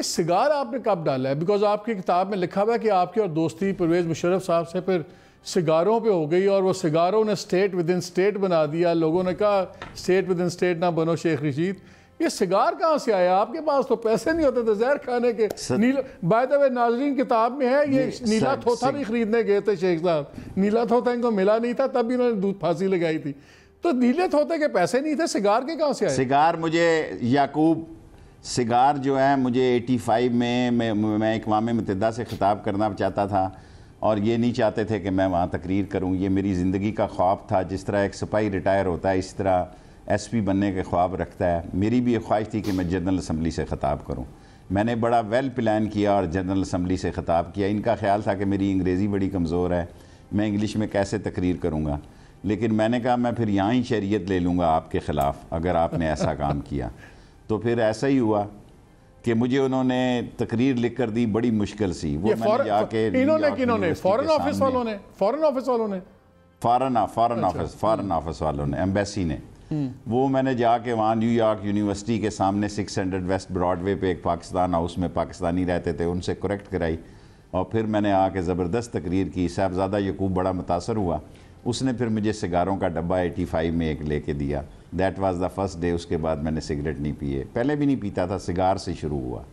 ये सिगार आपने कब डाला है बिकॉज आपकी किताब में लिखा हुआ है कि आपकी और दोस्ती परवेज़ मुशरफ साहब से फिर सिगारों पे हो गई और वो सिगारों ने स्टेट विद इन स्टेट बना दिया लोगों ने कहा स्टेट विद इन स्टेट ना बनो शेख रशीद ये सिगार कहाँ से आया आपके पास तो पैसे नहीं होते थे जहर खाने के नीला बाय द वे नाजरीन किताब में है ये नीला थोथा भी खरीदने गए थे शेख साहब नीला थोथा इनको मिला नहीं था तब भी इन्होंने दूध फांसी लगाई थी तो नीले थोते के पैसे नहीं थे सिगार के कहाँ से आए सिगार मुझे याकूब सिगार जो है मुझे 85 में मैं मैं इकवाम मतदा से ख़िताब करना चाहता था और ये नहीं चाहते थे कि मैं वहाँ तकरीर करूँ ये मेरी ज़िंदगी का ख्वाब था जिस तरह एक सिपाही रिटायर होता है इस तरह एस पी बनने के ख्वाब रखता है मेरी भी ये ख्वाहिश थी कि मैं जनरल असम्बली से ख़ताब करूँ मैंने बड़ा वेल प्लान किया और जनरल असम्बली से ख़ताब किया इनका ख्याल था कि मेरी अंग्रेज़ी बड़ी कमज़ोर है मैं इंग्लिश में कैसे तकरीर करूँगा लेकिन मैंने कहा मैं फिर यहाँ ही शरीयत ले लूँगा आपके ख़िलाफ़ अगर आपने ऐसा काम किया तो फिर ऐसा ही हुआ कि मुझे उन्होंने तकरीर लिख कर दी बड़ी मुश्किल सी वो मैंने जाके इन्होंने किन्होंने फॉरेन ऑफिस वालों ने फॉरेन ऑफिस वालों ने foreign foreign office foreign office वालों ने एम्बेसी ने हम्म। वो मैंने जाके वहाँ न्यूयॉर्क यूनिवर्सिटी के सामने 600 वेस्ट ब्रॉडवे पे एक पाकिस्तान हाउस में पाकिस्तानी रहते थे उनसे करेक्ट कराई और फिर मैंने आके ज़बरदस्त तकरीर की साहबज़ादा यकूब बड़ा मुतासर हुआ उसने फिर मुझे सिगारों का डब्बा 85 में एक लेके दिया that was the first day उसके बाद मैंने सिगरेट नहीं पिए पहले भी नहीं पीता था सिगार से शुरू हुआ